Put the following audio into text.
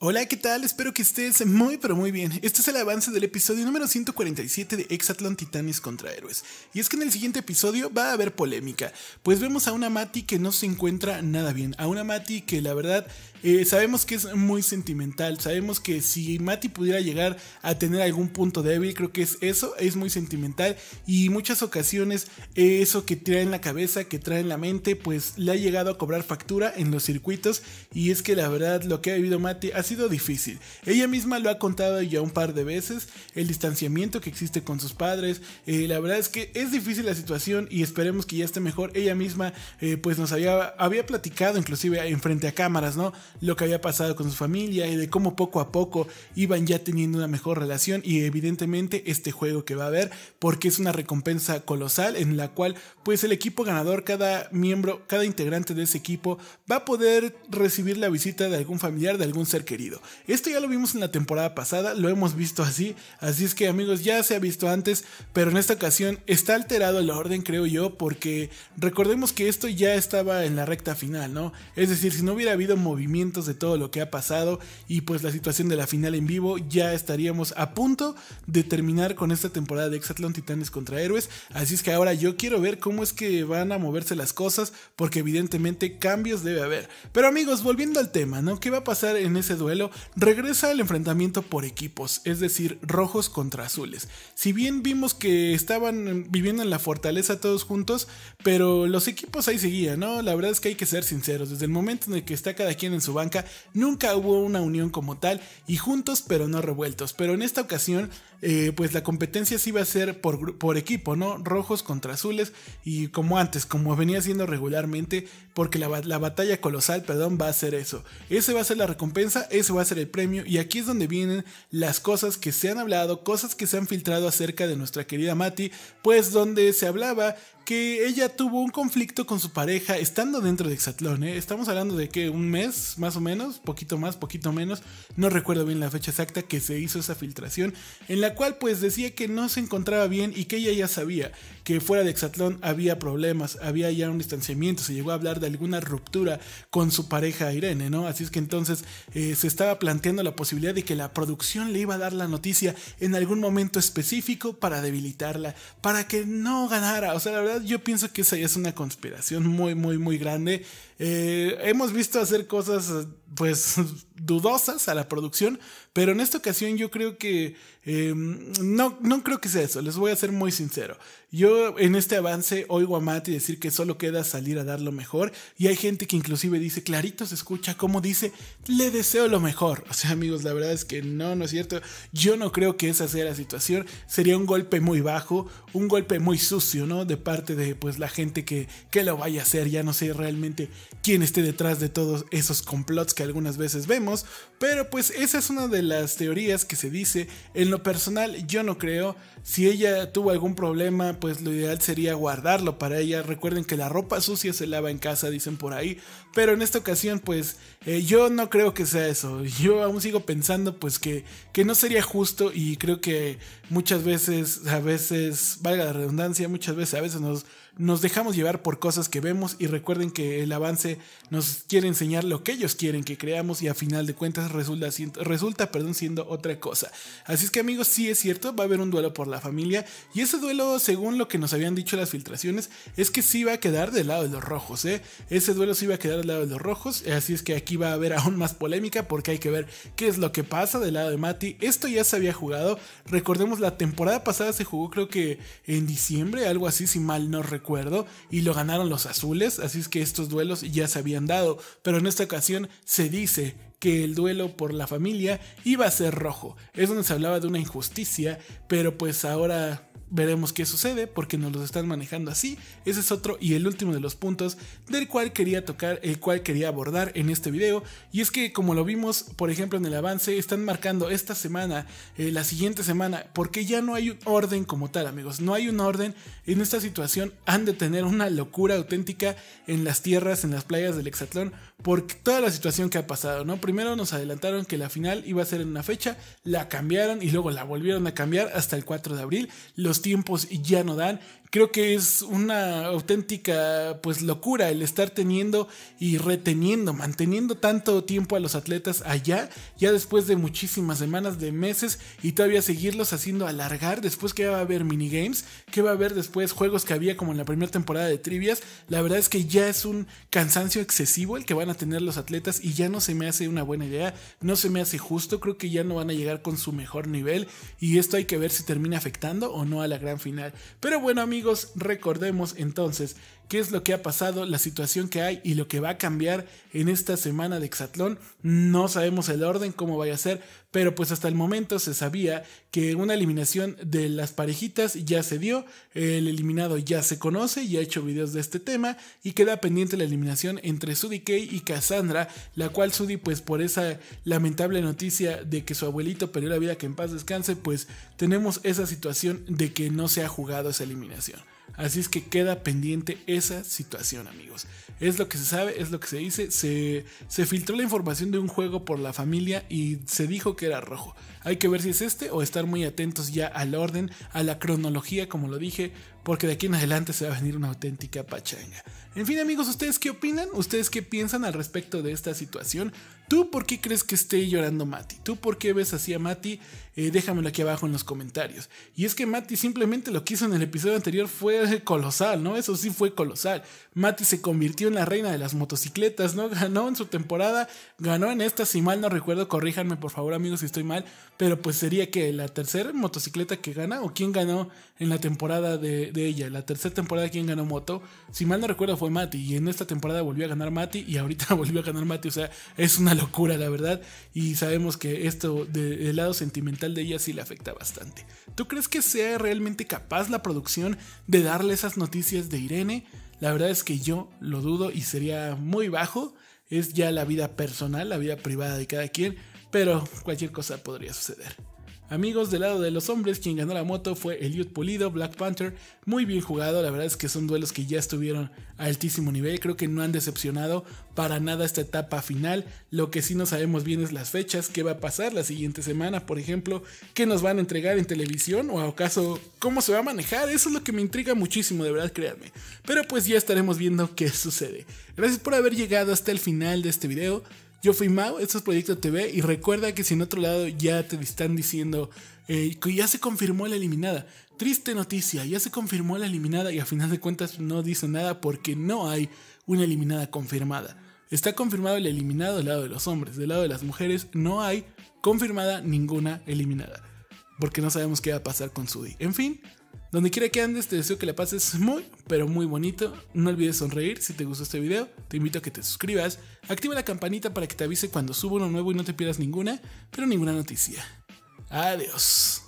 Hola, ¿qué tal? Espero que estés muy pero muy bien. Este es el avance del episodio número 147 de Exatlon Titanes contra Héroes. Y es que en el siguiente episodio va a haber polémica, pues vemos a una Mati que no se encuentra nada bien, a una Mati que la verdad eh, sabemos que es muy sentimental, sabemos que si Mati pudiera llegar a tener algún punto débil, creo que es eso, es muy sentimental y muchas ocasiones eso que trae en la cabeza, que trae en la mente, pues le ha llegado a cobrar factura en los circuitos y es que la verdad lo que ha vivido Mati ha sido difícil. Ella misma lo ha contado ya un par de veces, el distanciamiento que existe con sus padres. Eh, la verdad es que es difícil la situación y esperemos que ya esté mejor. Ella misma eh, pues nos había, había platicado inclusive en frente a cámaras, ¿no? Lo que había pasado con su familia y de cómo poco a poco iban ya teniendo una mejor relación y evidentemente este juego que va a haber porque es una recompensa colosal en la cual pues el equipo ganador, cada miembro, cada integrante de ese equipo va a poder recibir la visita de algún familiar, de algún ser que esto ya lo vimos en la temporada pasada, lo hemos visto así, así es que amigos ya se ha visto antes, pero en esta ocasión está alterado la orden creo yo, porque recordemos que esto ya estaba en la recta final, ¿no? Es decir, si no hubiera habido movimientos de todo lo que ha pasado y pues la situación de la final en vivo, ya estaríamos a punto de terminar con esta temporada de Exatlón Titanes contra Héroes, así es que ahora yo quiero ver cómo es que van a moverse las cosas, porque evidentemente cambios debe haber. Pero amigos, volviendo al tema, ¿no? ¿Qué va a pasar en ese duelo? regresa al enfrentamiento por equipos, es decir, rojos contra azules. Si bien vimos que estaban em, viviendo en la fortaleza todos juntos, pero los equipos ahí seguían, ¿no? La verdad es que hay que ser sinceros, desde el momento en el que está cada quien en su banca, nunca hubo una unión como tal, y juntos pero no revueltos. Pero en esta ocasión, eh, pues la competencia sí va a ser por, equipo, ¿no? Rojos contra azules, y como antes, como venía siendo regularmente, porque la, batalla colosal, perdón, va a ser eso. Ese va a ser la recompensa, ese va a ser el premio y aquí es donde vienen las cosas que se han hablado, cosas que se han filtrado acerca de nuestra querida Mati, pues donde se hablaba que ella tuvo un conflicto con su pareja estando dentro de Exatlón. ¿eh? Estamos hablando de que un mes, más o menos, poquito más, poquito menos, no recuerdo bien la fecha exacta que se hizo esa filtración, en la cual pues decía que no se encontraba bien y que ella ya sabía que fuera de Exatlón había problemas, había ya un distanciamiento, se llegó a hablar de alguna ruptura con su pareja Irene, ¿no? Así es que entonces eh, se estaba planteando la posibilidad de que la producción le iba a dar la noticia en algún momento específico para debilitarla, para que no ganara, o sea, la verdad yo pienso que esa ya es una conspiración muy, muy, muy grande eh, hemos visto hacer cosas pues dudosas a la producción, pero en esta ocasión yo creo que em, no, no creo que sea eso, les voy a ser muy sincero. Yo en este avance oigo a Mati decir que solo queda salir a dar lo mejor y hay gente que inclusive dice, clarito se escucha como dice, le deseo lo mejor. O sea amigos, la verdad es que no, no es cierto. Yo no creo que esa sea la situación, sería un golpe muy bajo, un golpe muy sucio, ¿no? De parte de pues la gente que, que lo vaya a hacer, ya no sé realmente quién esté detrás de todos esos complots que algunas veces vemos, pero pues esa es una de las teorías que se dice. En lo personal yo no creo, si ella tuvo algún problema, pues lo ideal sería guardarlo para ella. Recuerden que la ropa sucia se lava en casa, dicen por ahí, pero en esta ocasión pues eh, yo no creo que sea eso. Yo aún sigo pensando pues que, que no sería justo y creo que muchas veces, a veces, valga la redundancia, muchas veces, a veces nos nos dejamos llevar por cosas que vemos y recuerden que el avance nos quiere enseñar lo que ellos quieren que creamos y a final de cuentas resulta, resulta perdón, siendo otra cosa. Así es que amigos, sí es cierto, va a haber un duelo por la familia y ese duelo, según lo que nos habían dicho las filtraciones, es que sí va a quedar del lado de los rojos, ¿eh? Ese duelo sí va a quedar del lado de los rojos, así es que aquí va a haber aún más polémica porque hay que ver qué es lo que pasa del lado de Mati. Esto ya se había jugado, recordemos la temporada pasada se jugó creo que en diciembre, algo así si mal no recuerdo y lo ganaron los azules, así es que estos duelos ya se habían dado, pero en esta ocasión se dice que el duelo por la familia iba a ser rojo. Es donde se hablaba de una injusticia, pero pues ahora Veremos qué sucede porque nos los están manejando así. Ese es otro y el último de los puntos del cual quería tocar, el cual quería abordar en este video. Y es que como lo vimos, por ejemplo, en el avance, están marcando esta semana, eh, la siguiente semana, porque ya no hay un orden como tal, amigos. No hay un orden. En esta situación han de tener una locura auténtica en las tierras, en las playas del hexatlón, porque toda la situación que ha pasado, ¿no? Primero nos adelantaron que la final iba a ser en una fecha, la cambiaron y luego la volvieron a cambiar hasta el 4 de abril. Los tiempos y ya no dan, creo que es una auténtica pues locura el estar teniendo y reteniendo, manteniendo tanto tiempo a los atletas allá, ya después de muchísimas semanas, de meses y todavía seguirlos haciendo alargar, después que va a haber minigames, que va a haber después juegos que había como en la primera temporada de trivias, la verdad es que ya es un cansancio excesivo el que van a tener los atletas y ya no se me hace una buena idea, no se me hace justo, creo que ya no van a llegar con su mejor nivel y esto hay que ver si termina afectando o no a la gran final. Pero bueno, amigos, amigos, recordemos entonces qué es lo que ha pasado, la situación que hay y lo que va a cambiar en esta semana de Hexatlón. No sabemos el orden, cómo vaya a ser, pero pues hasta el momento se sabía que una eliminación de las parejitas ya se dio, el eliminado ya se conoce, y ha hecho videos de este tema y queda pendiente la eliminación entre Sudi Kay y Cassandra, la cual Sudi pues por esa lamentable noticia de que su abuelito perdió la vida que en paz descanse, pues tenemos esa situación de que no se ha jugado esa eliminación. Así es que queda pendiente esa situación, amigos. Es lo que se sabe, es lo que se dice. Se, filtró la información de un juego por la familia y se dijo que era rojo. Hay que ver si es este o estar muy atentos ya al orden, a la cronología, como lo dije, porque de aquí en adelante se va a venir una auténtica pachanga. En fin amigos, ¿ustedes qué opinan? ¿Ustedes qué piensan al respecto de esta situación? ¿Tú por qué crees que esté llorando Mati? ¿Tú por qué ves así a Mati? Eh, déjamelo aquí abajo en los comentarios. Y es que Mati simplemente lo que hizo en el episodio anterior fue colosal, ¿no? Eso sí fue colosal. Mati se convirtió en la reina de las motocicletas, ¿no? Ganó en su temporada, ganó en esta, si mal no recuerdo, corríjanme por favor amigos si estoy mal, pero pues sería que la tercera motocicleta que gana o quien ganó en la temporada de, ella. La tercera temporada quien ganó moto, si mal no recuerdo fue Mati y en esta temporada volvió a ganar Mati y ahorita volvió a ganar Mati, o sea, es una locura la verdad y sabemos que esto del lado sentimental de ella sí le afecta bastante. ¿Tú crees que sea realmente capaz la producción de darle esas noticias de Irene? La verdad es que yo lo dudo y sería muy bajo. Es ya la vida personal, la vida privada de cada quien pero cualquier cosa podría suceder. Amigos, del lado de los hombres, quien ganó la moto fue Elliot Pulido, Black Panther. Muy bien jugado, la verdad es que son duelos que ya estuvieron a altísimo nivel. Creo que no han decepcionado para nada esta etapa final. Lo que sí no sabemos bien es las fechas, qué va a pasar la siguiente semana, por ejemplo, qué nos van a entregar en televisión o acaso cómo se va a manejar. Eso es lo que me intriga muchísimo, de verdad, créanme. Pero pues ya estaremos viendo qué sucede. Gracias por haber llegado hasta el final de este video. Yo fui Mau, esto es Proyecto TV y recuerda que si en otro lado ya te están diciendo eh, que ya se confirmó la eliminada, triste noticia, ya se confirmó la eliminada y a final de cuentas no dice nada porque no hay una eliminada confirmada. Está confirmado el eliminado del lado de los hombres, del lado de las mujeres no hay confirmada ninguna eliminada. Porque no sabemos qué va a pasar con Sudi. En fin, donde quiera que andes, te deseo que la pases muy, pero muy bonito. No olvides sonreír si te gustó este video. Te invito a que te suscribas. Activa la campanita para que te avise cuando subo uno nuevo y no te pierdas ninguna, pero ninguna noticia. Adiós.